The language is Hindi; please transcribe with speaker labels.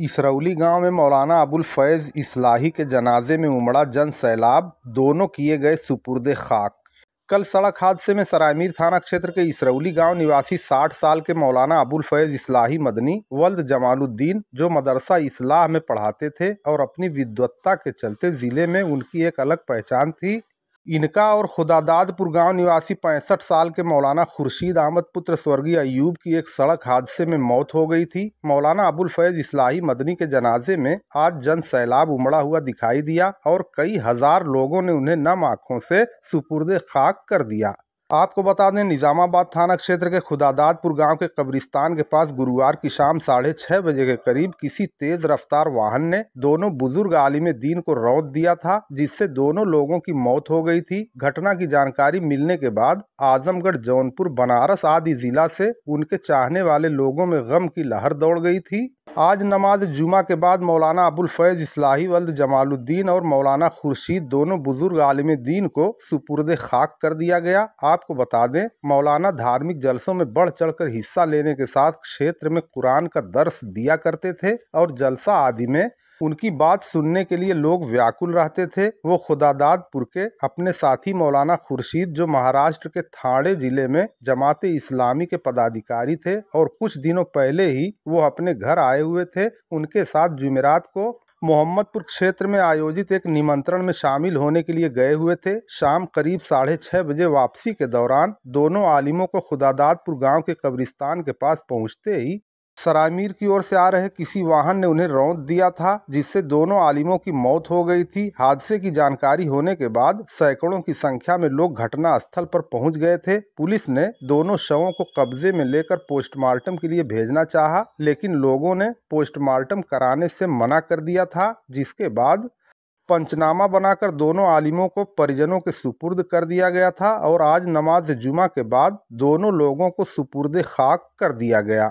Speaker 1: इसरौली गांव में मौलाना अबुल फैज़ इस्लाही के जनाजे में उमड़ा जन सैलाब दोनों किए गए सुपुर्द खाक कल सड़क हादसे में सरायमीर थाना क्षेत्र के इसरौली गांव निवासी 60 साल के मौलाना अबुल फैज़ इस्लाही मदनी वल्द जमालुद्दीन जो मदरसा इस्लाह में पढ़ाते थे और अपनी विद्वत्ता के चलते ज़िले में उनकी एक अलग पहचान थी इनका और खुदादादपुर गांव निवासी पैंसठ साल के मौलाना खुर्शीद अहमद पुत्र स्वर्गीय अयूब की एक सड़क हादसे में मौत हो गई थी मौलाना अबुल फैज इस्लाही मदनी के जनाजे में आज जन सैलाब उमड़ा हुआ दिखाई दिया और कई हजार लोगों ने उन्हें नम आंखों से सुपुर्द खाक कर दिया आपको बता दें निज़ामाबाद थाना क्षेत्र के खुदादादपुर गांव के कब्रिस्तान के पास गुरुवार की शाम साढ़े छः बजे के करीब किसी तेज रफ्तार वाहन ने दोनों बुजुर्ग आलिम दीन को रौद दिया था जिससे दोनों लोगों की मौत हो गई थी घटना की जानकारी मिलने के बाद आजमगढ़ जौनपुर बनारस आदि जिला से उनके चाहने वाले लोगों में गम की लहर दौड़ गई थी आज नमाज जुमा के बाद मौलाना अबुल फैज़ इस्लाही वल्द जमालुद्दीन और मौलाना खुर्शीद दोनों बुजुर्ग आलिम दीन को सुपुर्द खाक कर दिया गया आप आपको बता दें मौलाना धार्मिक जलसों में बढ़ चढ़कर हिस्सा लेने के साथ क्षेत्र में कुरान का दर्श दिया करते थे और जलसा आदि में उनकी बात सुनने के लिए लोग व्याकुल रहते थे वो खुदादादपुर के अपने साथी मौलाना खुर्शीद जो महाराष्ट्र के थाड़े जिले में जमात इस्लामी के पदाधिकारी थे और कुछ दिनों पहले ही वो अपने घर आए हुए थे उनके साथ जुमेरात को मोहम्मदपुर क्षेत्र में आयोजित एक निमंत्रण में शामिल होने के लिए गए हुए थे शाम करीब साढ़े छः बजे वापसी के दौरान दोनों आलिमों को खुदादादपुर गांव के कब्रिस्तान के पास पहुंचते ही सरामीर की ओर से आ रहे किसी वाहन ने उन्हें रौंद दिया था जिससे दोनों आलिमों की मौत हो गई थी हादसे की जानकारी होने के बाद सैकड़ों की संख्या में लोग घटना स्थल पर पहुंच गए थे पुलिस ने दोनों शवों को कब्जे में लेकर पोस्टमार्टम के लिए भेजना चाहा लेकिन लोगों ने पोस्टमार्टम कराने से मना कर दिया था जिसके बाद पंचनामा बनाकर दोनों आलिमों को परिजनों के सुपुर्द कर दिया गया था और आज नमाज जुमा के बाद दोनों लोगों को सुपुर्द खाक कर दिया गया